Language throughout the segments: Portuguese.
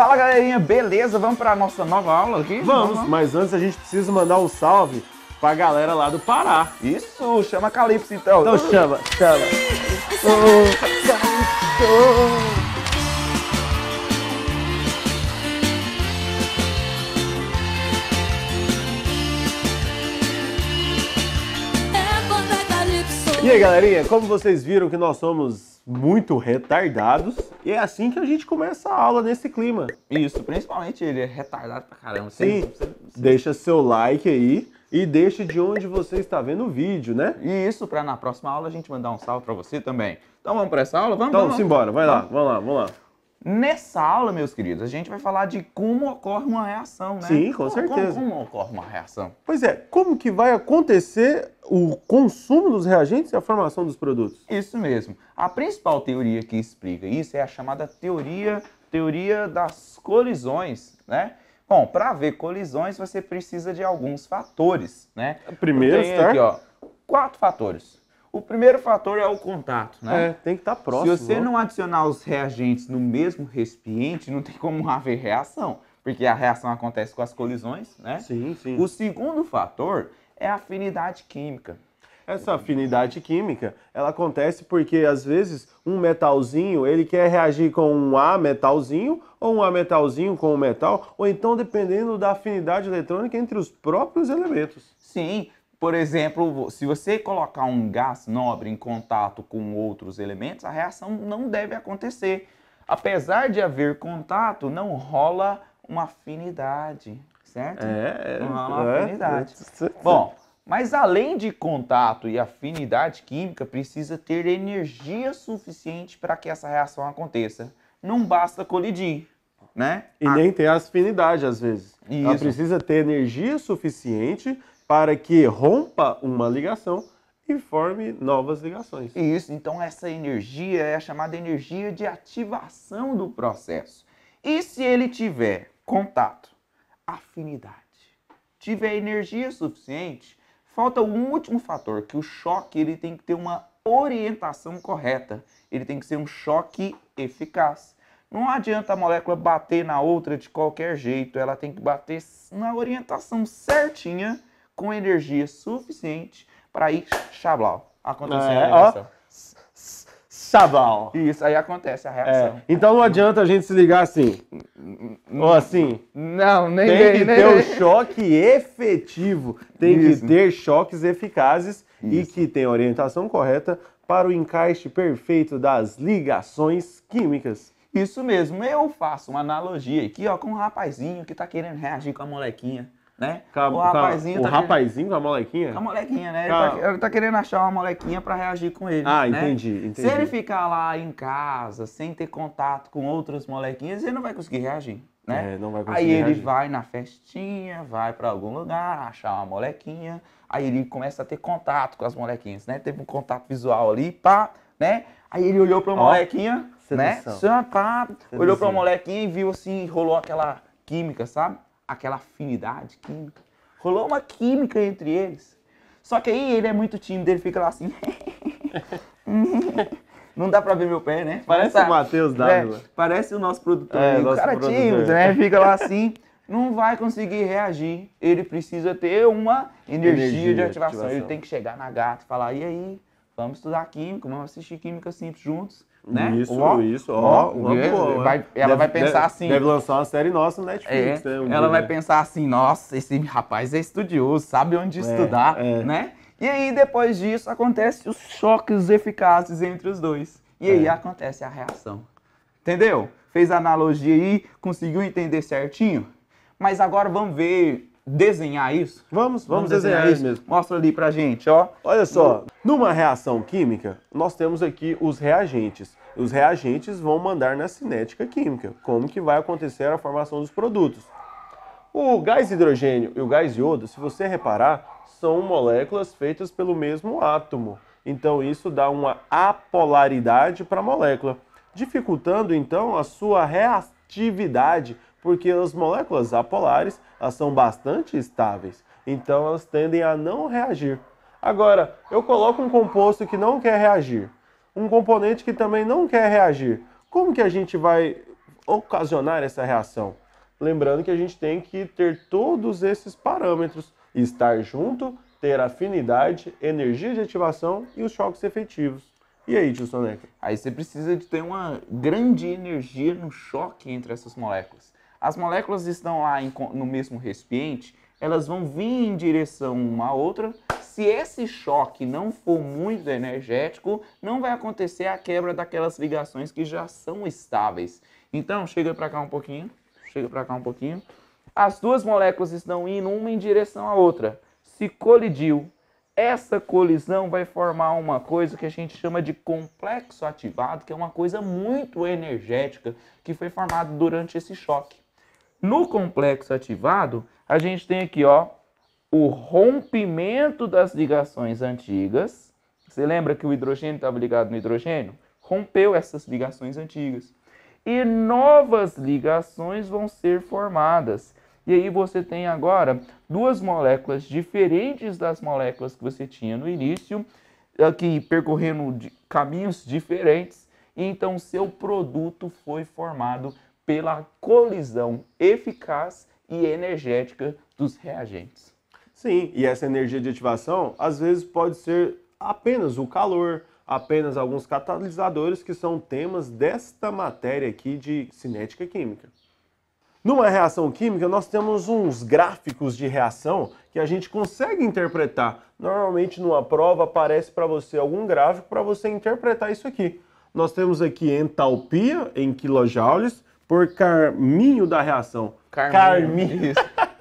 Fala galerinha, beleza? Vamos para nossa nova aula aqui? Vamos, vamos, mas antes a gente precisa mandar um salve pra galera lá do Pará. Isso, chama Calypso então. Então chama, chama. Oh, E aí, galerinha, como vocês viram que nós somos muito retardados, e é assim que a gente começa a aula nesse clima. Isso, principalmente ele é retardado pra caramba. Sim, você, você, você... deixa seu like aí e deixa de onde você está vendo o vídeo, né? E isso para na próxima aula a gente mandar um salve para você também. Então vamos para essa aula? Vamos, então, vamos. embora, vai lá, vamos lá, vamos lá. Nessa aula, meus queridos, a gente vai falar de como ocorre uma reação, né? Sim, com certeza. Como, como, ocorre uma reação? Pois é, como que vai acontecer o consumo dos reagentes e a formação dos produtos? Isso mesmo. A principal teoria que explica isso é a chamada teoria, teoria das colisões, né? Bom, para ver colisões, você precisa de alguns fatores, né? Primeiro, tá? aqui, ó, quatro fatores. O primeiro fator é o contato, né? É, tem que estar tá próximo. Se você não adicionar os reagentes no mesmo recipiente, não tem como haver reação, porque a reação acontece com as colisões, né? Sim, sim. O segundo fator é a afinidade química. Essa afinidade química, ela acontece porque às vezes um metalzinho, ele quer reagir com um A metalzinho ou um A metalzinho com um metal, ou então dependendo da afinidade eletrônica entre os próprios elementos. Sim, por exemplo, se você colocar um gás nobre em contato com outros elementos, a reação não deve acontecer. Apesar de haver contato, não rola uma afinidade, certo? É, é não rola uma é, afinidade. É, é, Bom, mas além de contato e afinidade química, precisa ter energia suficiente para que essa reação aconteça. Não basta colidir. Né? E a... nem tem as afinidades às vezes. Isso. Ela precisa ter energia suficiente para que rompa uma ligação e forme novas ligações. Isso, então essa energia é a chamada energia de ativação do processo. E se ele tiver contato, afinidade, tiver energia suficiente, falta um último fator, que o choque ele tem que ter uma orientação correta. Ele tem que ser um choque eficaz. Não adianta a molécula bater na outra de qualquer jeito, ela tem que bater na orientação certinha, com energia suficiente para ir chablau. Aconteceu é, a reação. Isso, aí acontece a é. reação. É. Então não adianta a gente se ligar assim. Ou assim. Não, nem Tem nem, que nem, ter o um choque efetivo. Tem Isso. que ter choques eficazes Isso. e que tem orientação correta para o encaixe perfeito das ligações químicas. Isso mesmo, eu faço uma analogia aqui, ó, com um rapazinho que tá querendo reagir com a molequinha, né? o rapazinho, calma, tá o rapazinho querendo... com a molequinha? Com a molequinha, né? Ele tá, ele tá, querendo achar uma molequinha para reagir com ele. Ah, né? entendi, entendi. Se ele ficar lá em casa, sem ter contato com outras molequinhas, ele não vai conseguir reagir. Né? É, aí ele reagir. vai na festinha, vai para algum lugar, achar uma molequinha, aí ele começa a ter contato com as molequinhas, né? Teve um contato visual ali, pá, né? Aí ele olhou para a molequinha, Sedução. né? Sedução. olhou pra o molequinha e viu assim, rolou aquela química, sabe? Aquela afinidade química. Rolou uma química entre eles. Só que aí ele é muito tímido, ele fica lá assim. Não dá pra ver meu pé, né? Parece o Matheus é, Dávila. É, parece o nosso produtor. É, o nosso cara produtor. tímido, né? Fica lá assim, não vai conseguir reagir. Ele precisa ter uma energia, energia de ativação. ativação. Ele tem que chegar na gata e falar, e aí, vamos estudar química, vamos assistir química simples juntos né? Isso, ó, isso, ó. ó vai, ela deve, vai pensar deve, assim. Deve lançar uma série nossa no Netflix, é, né, um ela dia. vai pensar assim, nossa, esse rapaz é estudioso, sabe onde é, estudar, é. né? E aí, depois disso, acontece os choques eficazes entre os dois. E aí é. acontece a reação. Entendeu? Fez a analogia aí, conseguiu entender certinho? Mas agora vamos ver desenhar isso? Vamos, vamos, vamos desenhar, desenhar, isso mesmo. Mostra ali pra gente, ó. Olha só, numa reação química, nós temos aqui os reagentes. Os reagentes vão mandar na cinética química, como que vai acontecer a formação dos produtos. O gás hidrogênio e o gás iodo, se você reparar, são moléculas feitas pelo mesmo átomo. Então isso dá uma apolaridade para a molécula, dificultando então a sua reatividade porque as moléculas apolares elas são bastante estáveis, então elas tendem a não reagir. Agora, eu coloco um composto que não quer reagir, um componente que também não quer reagir. Como que a gente vai ocasionar essa reação? Lembrando que a gente tem que ter todos esses parâmetros, estar junto, ter afinidade, energia de ativação e os choques efetivos. E aí, tio Soneca? Aí você precisa de ter uma grande energia no choque entre essas moléculas as moléculas estão lá em, no mesmo recipiente, elas vão vir em direção uma à outra. Se esse choque não for muito energético, não vai acontecer a quebra daquelas ligações que já são estáveis. Então, chega para cá um pouquinho, chega para cá um pouquinho. As duas moléculas estão indo uma em direção à outra. Se colidiu, essa colisão vai formar uma coisa que a gente chama de complexo ativado, que é uma coisa muito energética que foi formada durante esse choque. No complexo ativado, a gente tem aqui ó, o rompimento das ligações antigas. Você lembra que o hidrogênio estava ligado no hidrogênio? Rompeu essas ligações antigas. E novas ligações vão ser formadas. E aí você tem agora duas moléculas diferentes das moléculas que você tinha no início, aqui eh, percorrendo caminhos diferentes. E então seu produto foi formado pela colisão eficaz e energética dos reagentes. Sim, e essa energia de ativação às vezes pode ser apenas o calor, apenas alguns catalisadores que são temas desta matéria aqui de cinética química. Numa reação química, nós temos uns gráficos de reação que a gente consegue interpretar. Normalmente, numa prova, aparece para você algum gráfico para você interpretar isso aqui. Nós temos aqui entalpia em quilojoules, por Carminho da Reação. Carminho.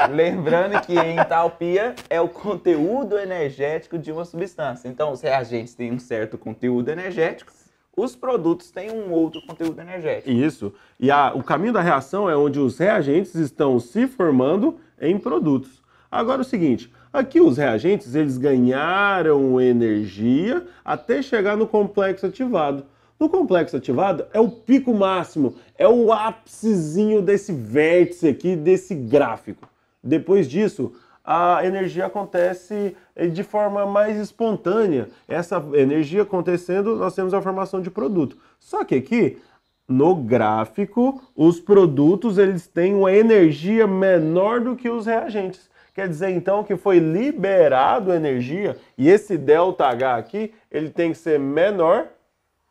Lembrando que entalpia é o conteúdo energético de uma substância. Então, os reagentes têm um certo conteúdo energético, os produtos têm um outro conteúdo energético. Isso. E a, o caminho da reação é onde os reagentes estão se formando em produtos. Agora, o seguinte. Aqui os reagentes eles ganharam energia até chegar no complexo ativado. No complexo ativado é o pico máximo, é o ápicezinho desse vértice aqui, desse gráfico. Depois disso, a energia acontece eh, de forma mais espontânea. Essa energia acontecendo, nós temos a formação de produto. Só que aqui, no gráfico, os produtos eles têm uma energia menor do que os reagentes. Quer dizer então que foi liberado energia e esse ΔH aqui, ele tem que ser menor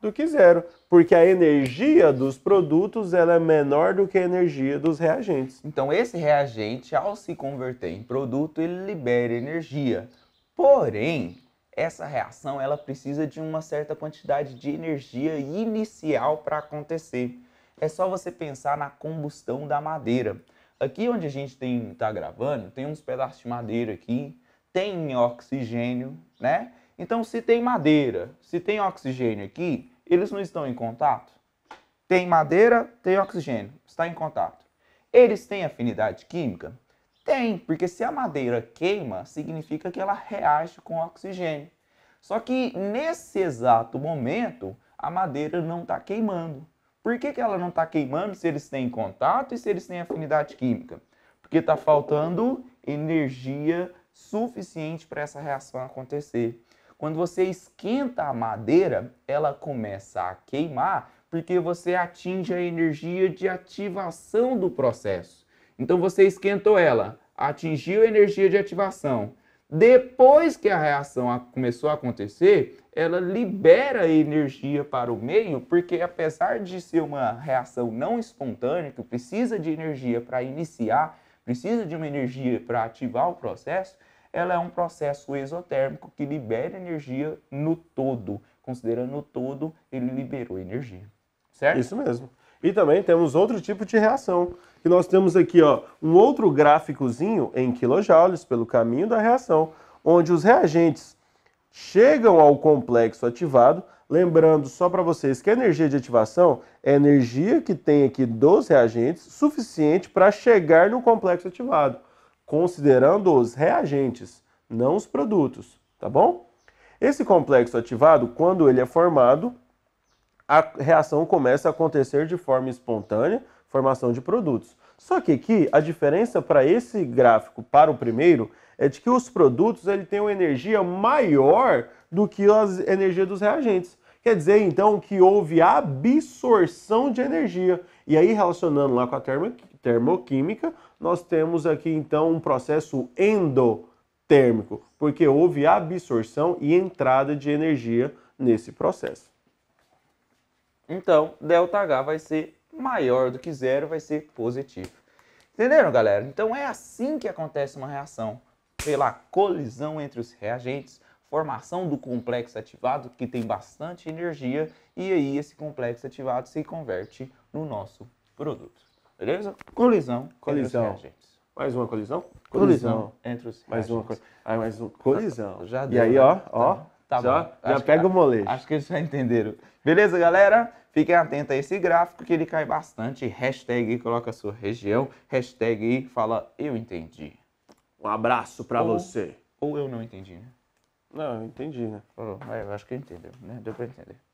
do que zero, porque a energia dos produtos ela é menor do que a energia dos reagentes. Então esse reagente, ao se converter em produto, ele libera energia. Porém, essa reação ela precisa de uma certa quantidade de energia inicial para acontecer. É só você pensar na combustão da madeira. Aqui onde a gente está gravando, tem uns pedaços de madeira aqui, tem oxigênio, né? Então, se tem madeira, se tem oxigênio aqui, eles não estão em contato? Tem madeira, tem oxigênio, está em contato. Eles têm afinidade química? Tem, porque se a madeira queima, significa que ela reage com oxigênio. Só que nesse exato momento, a madeira não está queimando. Por que, que ela não está queimando se eles têm contato e se eles têm afinidade química? Porque está faltando energia suficiente para essa reação acontecer. Quando você esquenta a madeira, ela começa a queimar porque você atinge a energia de ativação do processo. Então você esquentou ela, atingiu a energia de ativação. Depois que a reação começou a acontecer, ela libera energia para o meio, porque apesar de ser uma reação não espontânea, que precisa de energia para iniciar, precisa de uma energia para ativar o processo, ela é um processo exotérmico que libera energia no todo. Considerando o todo, ele liberou energia. Certo? Isso mesmo. E também temos outro tipo de reação, que nós temos aqui ó, um outro gráficozinho em quilojoules pelo caminho da reação, onde os reagentes chegam ao complexo ativado, lembrando só para vocês que a energia de ativação é a energia que tem aqui dos reagentes suficiente para chegar no complexo ativado considerando os reagentes, não os produtos, tá bom? Esse complexo ativado, quando ele é formado, a reação começa a acontecer de forma espontânea, formação de produtos. Só que aqui a diferença para esse gráfico para o primeiro é de que os produtos ele tem uma energia maior do que a energia dos reagentes. Quer dizer então que houve absorção de energia. E aí relacionando lá com a termo, termoquímica, nós temos aqui então um processo endotérmico, porque houve absorção e entrada de energia nesse processo. Então, ΔH vai ser maior do que zero, vai ser positivo. Entenderam, galera? Então é assim que acontece uma reação, pela colisão entre os reagentes, formação do complexo ativado que tem bastante energia e aí esse complexo ativado se converte no nosso produto. Beleza? Colisão. Colisão. Mais uma colisão? Colisão. colisão. Entre os mais uma, aí, mais um colisão. Já deu, e aí, né? né? tá. ó, ó. Tá já, bom. já acho pega que, o molejo. Acho que eles já entenderam. Beleza, galera? Fiquem atentos a esse gráfico que ele cai bastante. Hashtag coloca a sua região. Hashtag fala eu entendi. Um abraço para você. Ou eu não entendi, né? Não, eu entendi, né? eu acho que entendeu, né? Deu para entender.